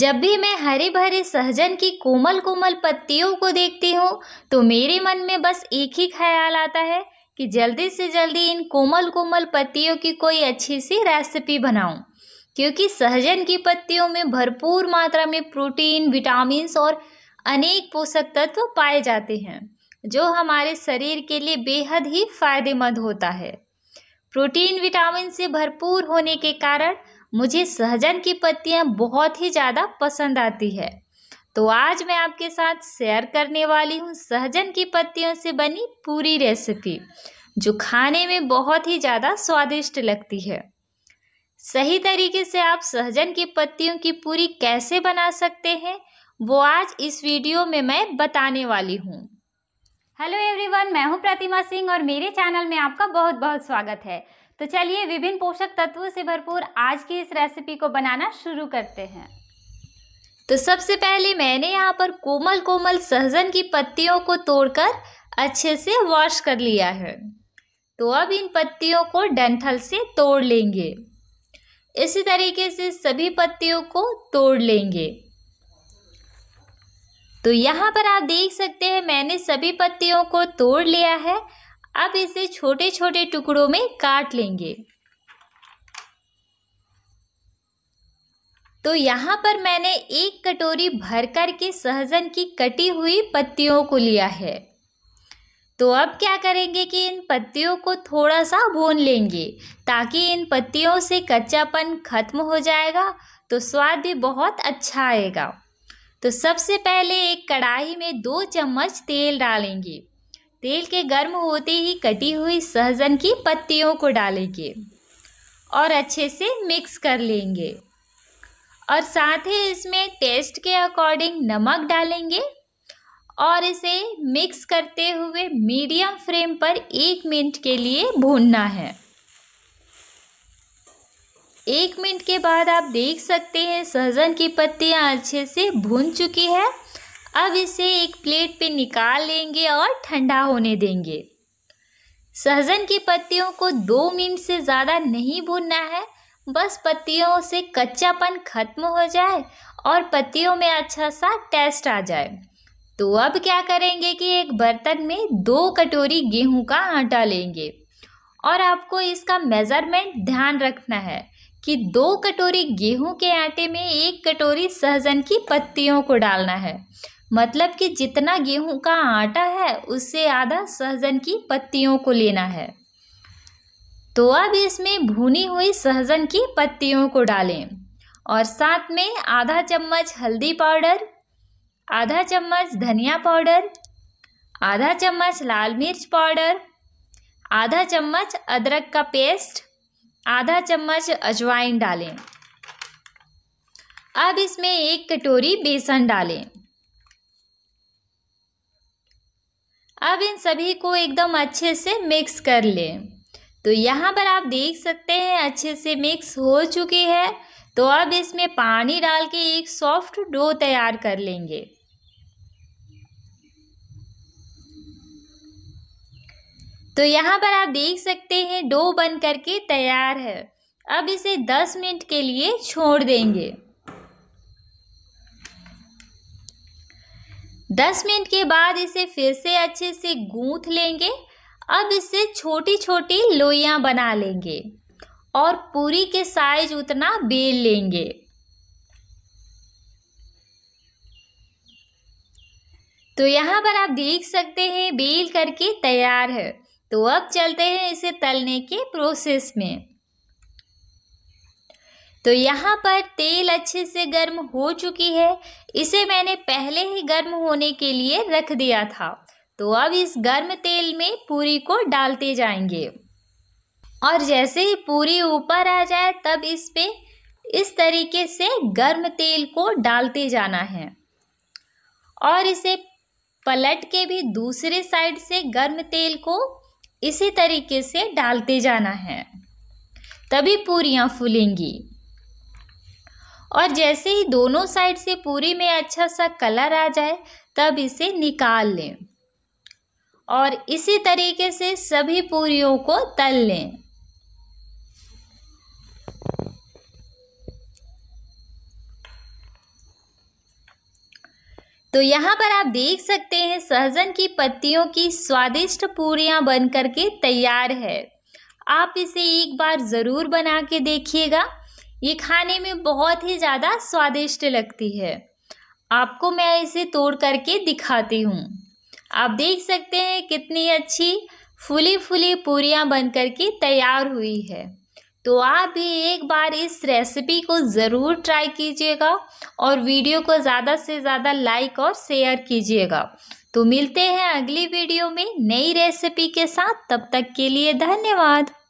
जब भी मैं हरे भरे सहजन की कोमल कोमल पत्तियों को देखती हूँ तो मेरे मन में बस एक ही ख्याल आता है कि जल्दी से जल्दी इन कोमल कोमल पत्तियों की कोई अच्छी सी रेसिपी बनाऊं क्योंकि सहजन की पत्तियों में भरपूर मात्रा में प्रोटीन विटामिन और अनेक पोषक तत्व पाए जाते हैं जो हमारे शरीर के लिए बेहद ही फायदेमंद होता है प्रोटीन विटामिन से भरपूर होने के कारण मुझे सहजन की पत्तियाँ बहुत ही ज़्यादा पसंद आती है तो आज मैं आपके साथ शेयर करने वाली हूँ सहजन की पत्तियों से बनी पूरी रेसिपी जो खाने में बहुत ही ज़्यादा स्वादिष्ट लगती है सही तरीके से आप सहजन की पत्तियों की पूरी कैसे बना सकते हैं वो आज इस वीडियो में मैं बताने वाली हूँ हेलो एवरीवन मैं हूँ प्रतिमा सिंह और मेरे चैनल में आपका बहुत बहुत स्वागत है तो चलिए विभिन्न पोषक तत्वों से भरपूर आज की इस रेसिपी को बनाना शुरू करते हैं तो सबसे पहले मैंने यहाँ पर कोमल कोमल सहजन की पत्तियों को तोड़कर अच्छे से वॉश कर लिया है तो अब इन पत्तियों को डंठल से तोड़ लेंगे इसी तरीके से सभी पत्तियों को तोड़ लेंगे तो यहाँ पर आप देख सकते हैं मैंने सभी पत्तियों को तोड़ लिया है अब इसे छोटे छोटे टुकड़ों में काट लेंगे तो यहाँ पर मैंने एक कटोरी भर कर के सहजन की कटी हुई पत्तियों को लिया है तो अब क्या करेंगे कि इन पत्तियों को थोड़ा सा भून लेंगे ताकि इन पत्तियों से कच्चापन खत्म हो जाएगा तो स्वाद भी बहुत अच्छा आएगा तो सबसे पहले एक कढ़ाई में दो चम्मच तेल डालेंगे तेल के गर्म होते ही कटी हुई सहजन की पत्तियों को डालेंगे और अच्छे से मिक्स कर लेंगे और साथ ही इसमें टेस्ट के अकॉर्डिंग नमक डालेंगे और इसे मिक्स करते हुए मीडियम फ्लेम पर एक मिनट के लिए भूनना है एक मिनट के बाद आप देख सकते हैं सहजन की पत्तियां अच्छे से भून चुकी है अब इसे एक प्लेट पे निकाल लेंगे और ठंडा होने देंगे सहजन की पत्तियों को दो मिनट से ज़्यादा नहीं भूनना है बस पत्तियों से कच्चापन खत्म हो जाए और पत्तियों में अच्छा सा टेस्ट आ जाए तो अब क्या करेंगे कि एक बर्तन में दो कटोरी गेहूं का आटा लेंगे और आपको इसका मेज़रमेंट ध्यान रखना है कि दो कटोरी गेहूं के आटे में एक कटोरी सहजन की पत्तियों को डालना है मतलब कि जितना गेहूं का आटा है उससे आधा सहजन की पत्तियों को लेना है तो अब इसमें भुनी हुई सहजन की पत्तियों को डालें और साथ में आधा चम्मच हल्दी पाउडर आधा चम्मच धनिया पाउडर आधा चम्मच लाल मिर्च पाउडर आधा चम्मच अदरक का पेस्ट आधा चम्मच अजवाइन डालें अब इसमें एक कटोरी बेसन डालें अब इन सभी को एकदम अच्छे से मिक्स कर लें तो यहाँ पर आप देख सकते हैं अच्छे से मिक्स हो चुकी है तो अब इसमें पानी डाल के एक सॉफ्ट डो तैयार कर लेंगे तो यहाँ पर आप देख सकते हैं डो बन करके तैयार है अब इसे 10 मिनट के लिए छोड़ देंगे दस मिनट के बाद इसे फिर से अच्छे से गूंथ लेंगे अब इसे छोटी छोटी लोइयाँ बना लेंगे और पूरी के साइज उतना बेल लेंगे तो यहाँ पर आप देख सकते हैं बेल करके तैयार है तो अब चलते हैं इसे तलने के प्रोसेस में तो यहाँ पर तेल अच्छे से गर्म हो चुकी है इसे मैंने पहले ही गर्म होने के लिए रख दिया था तो अब इस गर्म तेल में पूरी को डालते जाएंगे और जैसे ही पूरी ऊपर आ जाए तब इस पे इस तरीके से गर्म तेल को डालते जाना है और इसे पलट के भी दूसरे साइड से गर्म तेल को इसी तरीके से डालते जाना है तभी पूरियाँ फूलेंगी और जैसे ही दोनों साइड से पूरी में अच्छा सा कलर आ जाए तब इसे निकाल लें और इसी तरीके से सभी पूरियों को तल लें तो यहाँ पर आप देख सकते हैं सहजन की पत्तियों की स्वादिष्ट पूरियाँ बन करके तैयार है आप इसे एक बार ज़रूर बना के देखिएगा ये खाने में बहुत ही ज़्यादा स्वादिष्ट लगती है आपको मैं इसे तोड़ करके दिखाती हूँ आप देख सकते हैं कितनी अच्छी फुली फुली पूरियाँ बन के तैयार हुई है तो आप भी एक बार इस रेसिपी को ज़रूर ट्राई कीजिएगा और वीडियो को ज़्यादा से ज़्यादा लाइक और शेयर कीजिएगा तो मिलते हैं अगली वीडियो में नई रेसिपी के साथ तब तक के लिए धन्यवाद